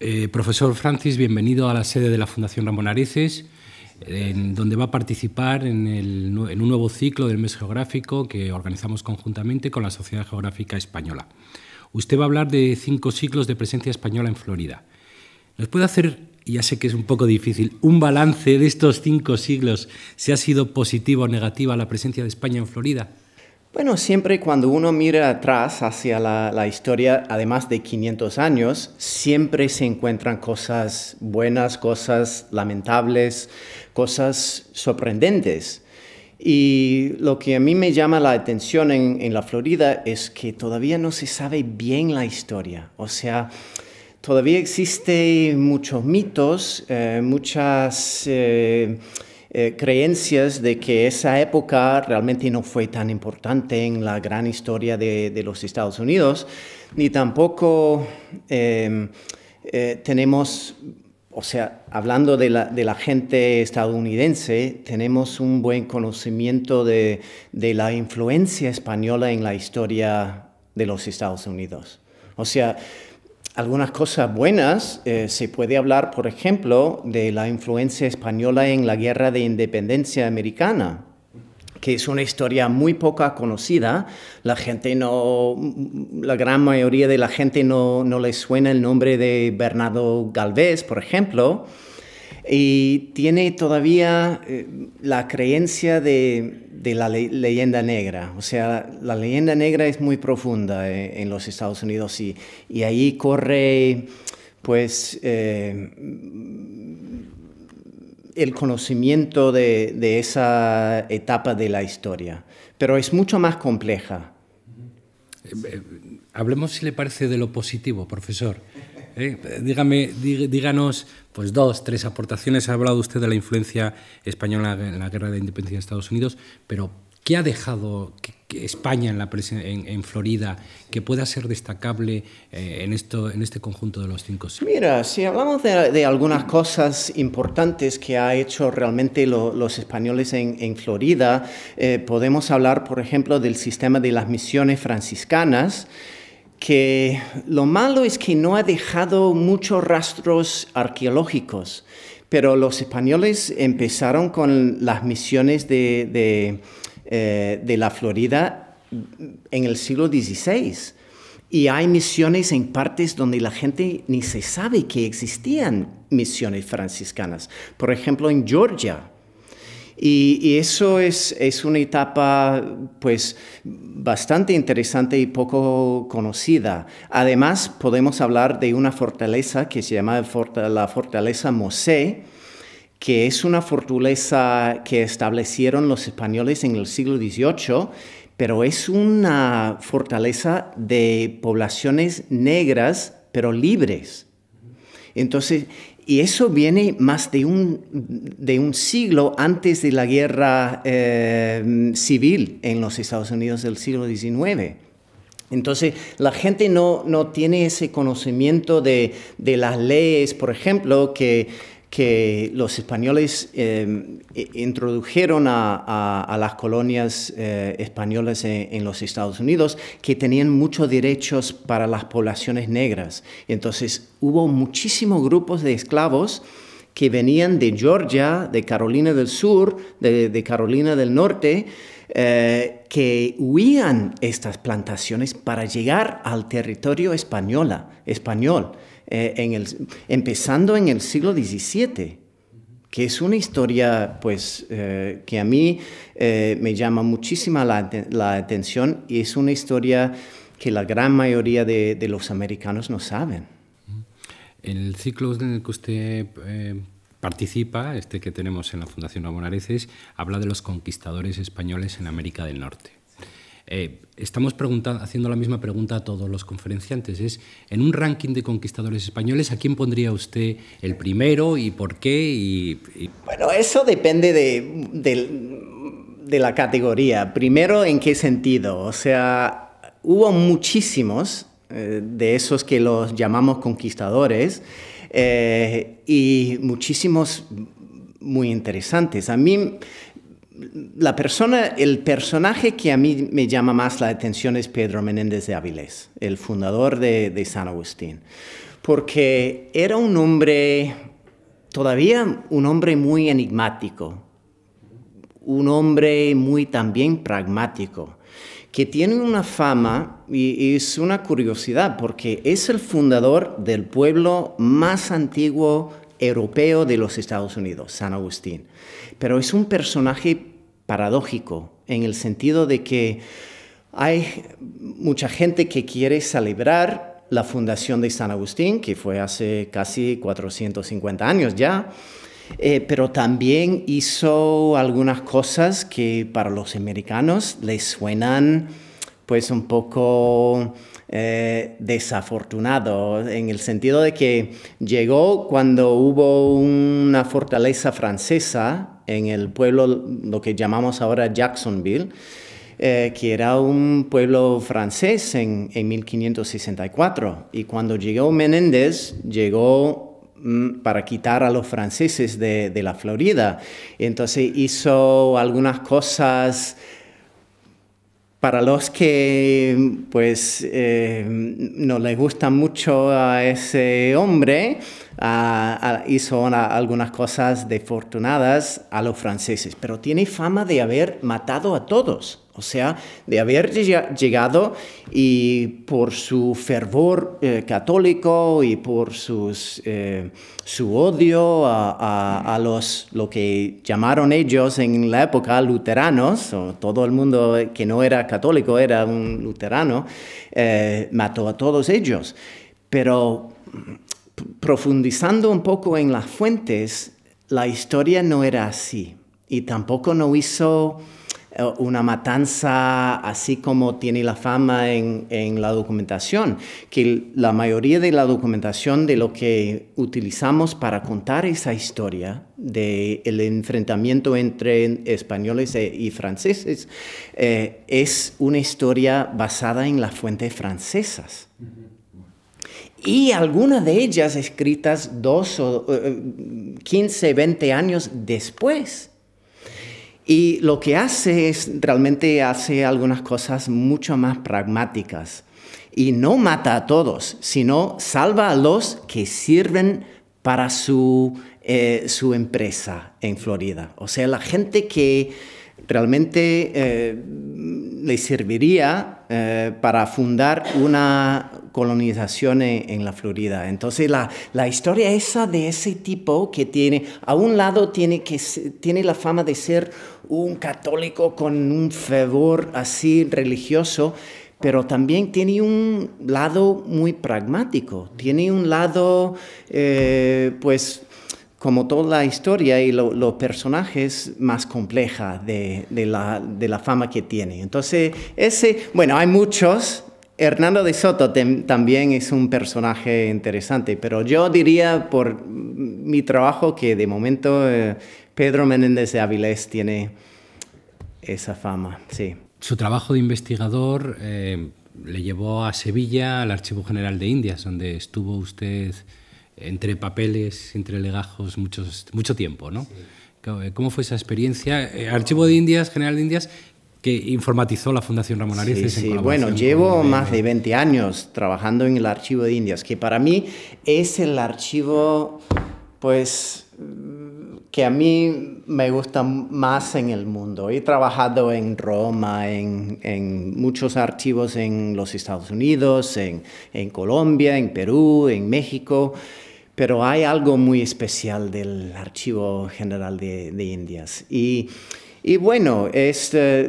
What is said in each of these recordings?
Eh, profesor Francis, bienvenido a la sede de la Fundación Ramón Areces, en donde va a participar en, un nuevo ciclo del mes geográfico que organizamos conjuntamente con la Sociedad Geográfica Española. Usted va a hablar de cinco siglos de presencia española en Florida. ¿Nos puede hacer, ya sé que es un poco difícil, un balance de estos cinco siglos, si ha sido positiva o negativa la presencia de España en Florida? Bueno, siempre cuando uno mira atrás hacia la, historia, además de 500 años, siempre se encuentran cosas buenas, cosas lamentables, cosas sorprendentes. Y lo que a mí me llama la atención en, la Florida es que todavía no se sabe bien la historia. O sea, todavía existen muchos mitos, eh, muchas... Eh, eh, creencias de que esa época realmente no fue tan importante en la gran historia de, los Estados Unidos, ni tampoco em, eh, tenemos, o sea, hablando de la, gente estadounidense, tenemos un buen conocimiento de, de la influencia española en la historia de los Estados Unidos. O sea, algunas cosas buenas. Eh, se puede hablar, por ejemplo, de la influencia española en la Guerra de Independencia Americana que es una historia muy poca conocida. La gente no, la gran mayoría de la gente no, no le suena el nombre de Bernardo Galvez, por ejemplo, y tiene todavía eh, la creencia de, de la leyenda negra. O sea, la leyenda negra es muy profunda eh, en los Estados Unidos y, ahí corre, pues, eh, el conocimiento de, de, esa etapa de la historia. Pero es mucho más compleja. Eh, hablemos, si le parece, de lo positivo, profesor. ¿eh? dígame, díganos pues dos, tres aportaciones. Ha hablado usted de la influencia española en la guerra de independencia de Estados Unidos, pero ¿qué ha dejado España en, Florida que pueda ser destacable eh, en, esto, en este conjunto de los cinco? Mira, si hablamos de, algunas cosas importantes que ha hecho realmente los españoles en, Florida, eh, podemos hablar, por ejemplo, del sistema de las misiones franciscanas que lo malo es que no ha dejado muchos rastros arqueológicos, pero los españoles empezaron con las misiones de, de eh, la Florida en el siglo XVI. Y hay misiones en partes donde la gente ni se sabe que existían misiones franciscanas. Por ejemplo, en Georgia, y, eso es, una etapa pues bastante interesante y poco conocida. Además, podemos hablar de una fortaleza que se llama la fortaleza Mosé, que es una fortaleza que establecieron los españoles en el siglo XVIII, pero es una fortaleza de poblaciones negras, pero libres. Entonces, y eso viene más de un, de un siglo antes de la guerra eh, civil en los Estados Unidos del siglo XIX. Entonces, la gente no, no tiene ese conocimiento de, de las leyes, por ejemplo, que que los españoles em, e, introdujeron a, las colonias eh, españolas en, los Estados Unidos, que tenían muchos derechos para las poblaciones negras. Entonces hubo muchísimos grupos de esclavos que venían de Georgia, de Carolina del Sur, de, Carolina del Norte, eh, que huían estas plantaciones para llegar al territorio española, español. Eh, empezando en el siglo XVII, que es una historia pues, eh, que a mí eh, me llama muchísima la, atención y es una historia que la gran mayoría de, los americanos no saben. El ciclo en el que usted participa, este que tenemos en la Fundación Ramón habla de los conquistadores españoles en América del Norte. Eh, estamos haciendo la misma pregunta a todos los conferenciantes. Es, en un ranking de conquistadores españoles, ¿a quién pondría usted el primero y por qué? Bueno, eso depende de, la categoría. Primero, ¿en qué sentido? O sea, hubo muchísimos eh, de esos que los llamamos conquistadores, eh, y muchísimos muy interesantes. A mí la persona, el personaje que a mí me llama más la atención es Pedro Menéndez de Avilés, el fundador de, San Agustín, porque era un hombre, todavía un hombre muy enigmático, un hombre muy también pragmático, que tiene una fama y, y es una curiosidad, porque es el fundador del pueblo más antiguo europeo de los Estados Unidos, San Agustín. Pero es un personaje paradójico en el sentido de que hay mucha gente que quiere celebrar la fundación de San Agustín, que fue hace casi 450 años ya, eh, pero también hizo algunas cosas que para los americanos les suenan pues un poco eh, desafortunado, en el sentido de que llegó cuando hubo una fortaleza francesa en el pueblo, lo que llamamos ahora Jacksonville, eh, que era un pueblo francés en, en 1564. Y cuando llegó Menéndez, llegó mm, para quitar a los franceses de, de, la Florida. Entonces hizo algunas cosas para los que pues eh, no les gusta mucho a ese hombre, hizo algunas cosas desfortunadas a los franceses, pero tiene fama de haber matado a todos o sea, de haber llegado y por su fervor eh, católico y por eh, su odio a, los, lo que llamaron ellos en la época luteranos, o todo el mundo que no era católico era un luterano, eh, mató a todos ellos. Pero profundizando un poco en las fuentes, la historia no era así y tampoco no hizo eh, una matanza así como tiene la fama en, la documentación, que la mayoría de la documentación de lo que utilizamos para contar esa historia del el enfrentamiento entre españoles e, y franceses eh, es una historia basada en las fuentes francesas. y algunas de ellas escritas dos o 15, eh, 20 años después. Y lo que hace es realmente hace algunas cosas mucho más pragmáticas. Y no mata a todos, sino salva a los que sirven para su, eh, su empresa en Florida. O sea, la gente que realmente eh, le serviría eh, para fundar una colonización en, la Florida. Entonces la, la, historia esa de ese tipo que tiene, a un lado tiene, que, tiene la fama de ser un católico con un fervor así religioso, pero también tiene un lado muy pragmático, tiene un lado eh, pues como toda la historia y los personajes más complejos de, la, de, la, fama que tiene. Entonces, ese, bueno, hay muchos. Hernando de Soto también es un personaje interesante, pero yo diría por mi trabajo que de momento eh, Pedro Menéndez de Avilés tiene esa fama, sí. Su trabajo de investigador eh, le llevó a Sevilla, al Archivo General de Indias, donde estuvo usted entre papeles, entre legajos, muchos, mucho tiempo, ¿no? Eh, ¿Cómo fue esa experiencia? Eh, archivo de Indias, General de Indias, que informatizó la Fundación Ramón Areces. Sí, bueno, llevo más de 20 años trabajando en el Archivo de Indias, que para mí es el archivo, pues, mm, que a mí me gusta más en el mundo. He trabajado en Roma, en, muchos archivos en los Estados Unidos, en Colombia, en Perú, en México pero hay algo muy especial del Archivo General de, Indias. Y, bueno, este,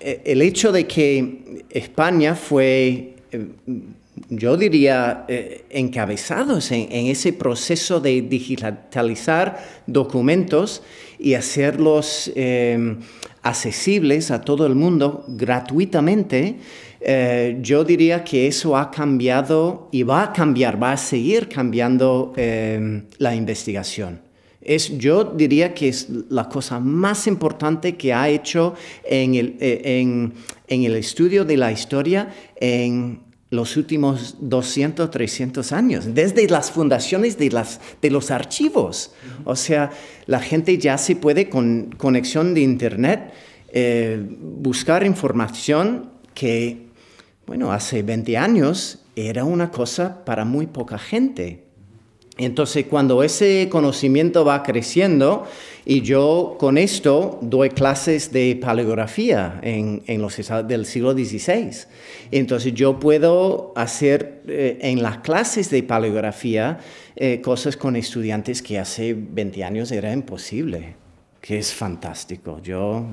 eh, el hecho de que España fue, eh, yo diría, eh, encabezados en, ese proceso de digitalizar documentos y hacerlos accesibles a todo el mundo gratuitamente, eh, yo diría que eso ha cambiado y va a cambiar, va a seguir cambiando eh, la investigación. Es, yo diría que es la cosa más importante que ha hecho en el, eh, en, el estudio de la historia en los últimos 200, 300 años, desde las fundaciones de, las, de los archivos. O sea, la gente ya se puede con conexión de Internet buscar información que bueno, hace 20 años era una cosa para muy poca gente. Entonces, cuando ese conocimiento va creciendo, y yo con esto doy clases de paleografía en, los del siglo XVI. Entonces, yo puedo hacer eh, en las clases de paleografía eh, cosas con estudiantes que hace 20 años era imposible, que es fantástico. Yo.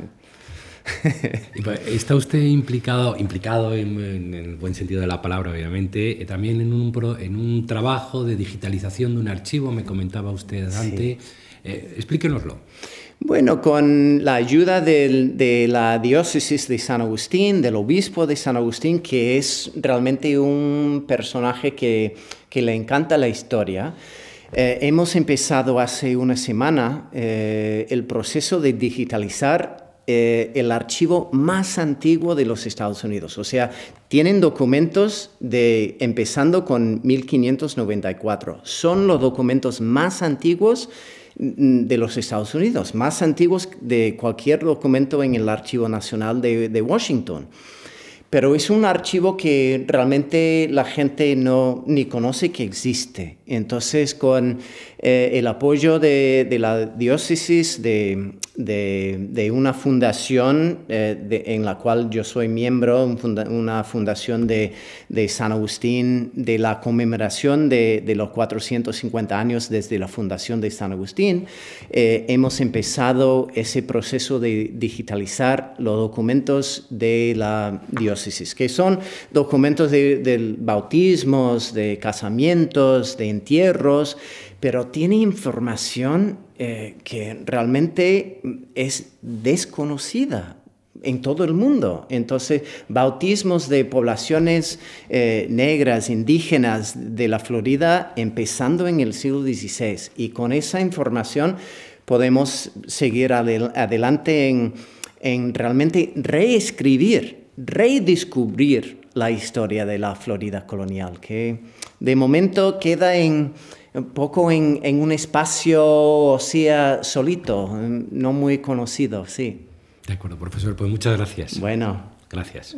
Está usted implicado, implicado en, el buen sentido de la palabra, obviamente, eh, también en un, trabajo de digitalización de un archivo, me comentaba usted antes. Eh, explíquenoslo. Bueno, con la ayuda de, la diócesis de San Agustín, del obispo de San Agustín, que es realmente un personaje que, le encanta la historia, eh, hemos empezado hace una semana el proceso de digitalizar eh, el archivo más antiguo de los Estados Unidos. O sea, tienen documentos de empezando con 1594. Son los documentos más antiguos mm, de los Estados Unidos, más antiguos de cualquier documento en el Archivo Nacional de, Washington. Pero es un archivo que realmente la gente no ni conoce que existe. Entonces, con eh, el apoyo de la diócesis de de, una fundación eh, en la cual yo soy miembro, una fundación de, San Agustín, de la conmemoración de, los 450 años desde la fundación de San Agustín. Eh, hemos empezado ese proceso de digitalizar los documentos de la diócesis, que son documentos de, bautismos, de casamientos, de entierros pero tiene información eh, que realmente es desconocida en todo el mundo. Entonces, bautismos de poblaciones eh, negras, indígenas de la Florida, empezando en el siglo XVI. Y con esa información podemos seguir adelante en, en realmente reescribir, redescubrir la historia de la Florida colonial, que de momento queda en un poco en, un espacio, o sea, solito, no muy conocido, sí. De acuerdo, profesor, pues muchas gracias. Bueno. Gracias.